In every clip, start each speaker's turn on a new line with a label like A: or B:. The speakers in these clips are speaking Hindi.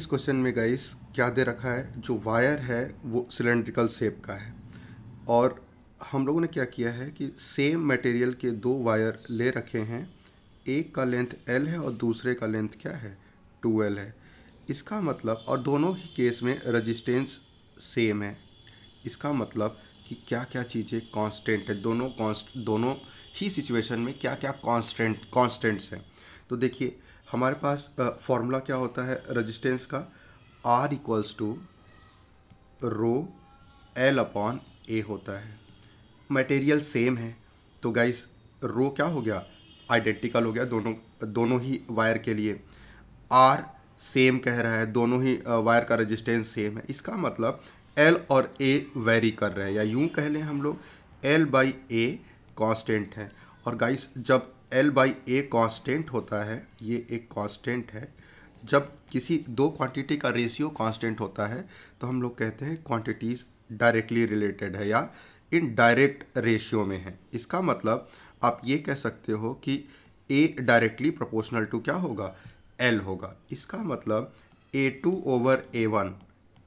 A: इस क्वेश्चन में गाइस क्या दे रखा है जो वायर है वो सिलेंड्रिकल सेप का है और हम लोगों ने क्या किया है कि सेम मटेरियल के दो वायर ले रखे हैं एक का लेंथ एल है और दूसरे का लेंथ क्या है टू एल है इसका मतलब और दोनों ही केस में रजिस्टेंस सेम है इसका मतलब कि क्या क्या चीज़ें कांस्टेंट है दोनों कॉन्स्ट दोनों ही सिचुएशन में क्या क्या कांस्टेंट कांस्टेंट्स हैं तो देखिए हमारे पास फॉर्मूला क्या होता है रजिस्टेंस का R equals to rho L upon A होता है मटेरियल सेम है तो गाइस रो क्या हो गया आइडेंटिकल हो गया दोनों दोनों ही वायर के लिए आर सेम कह रहा है दोनों ही वायर का रजिस्टेंस सेम है इसका मतलब एल और ए वेरी कर रहे हैं या यूँ कह लें हम लोग एल बाई ए कॉन्स्टेंट है और गाइस जब एल बाई ए कॉन्स्टेंट होता है ये एक कॉन्स्टेंट है जब किसी दो क्वांटिटी का रेशियो कॉन्स्टेंट होता है तो हम लोग कहते हैं क्वांटिटीज़ डायरेक्टली रिलेटेड है या इन डायरेक्ट रेशियो में है इसका मतलब आप ये कह सकते हो कि ए डायरेक्टली प्रोपोर्शनल टू क्या होगा एल होगा इसका मतलब A two over A one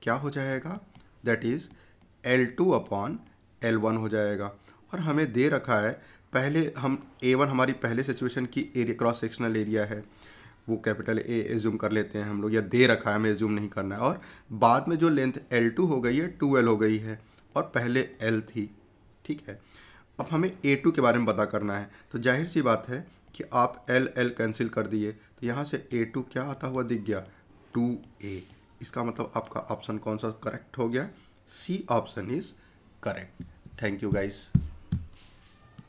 A: क्या हो जाएगा that is L two upon L one हो जाएगा और हमें दे रखा है पहले हम ए वन हमारी पहले सिचुएशन की एरिया क्रॉस सेक्शनल एरिया है वो कैपिटल ए एज्यूम कर लेते हैं हम लोग या दे रखा है हमें एज्यूम नहीं करना है और बाद में जो लेंथ एल टू हो गई है टू एल हो गई है और पहले एल थी ठीक है अब हमें ए टू के बारे में पता करना है तो जाहिर सी बात है कि आप एल एल कैंसिल कर दिए तो यहाँ से ए टू क्या आता हुआ दिख गया टू ए इसका मतलब आपका ऑप्शन कौन सा करेक्ट हो गया C option is correct thank you guys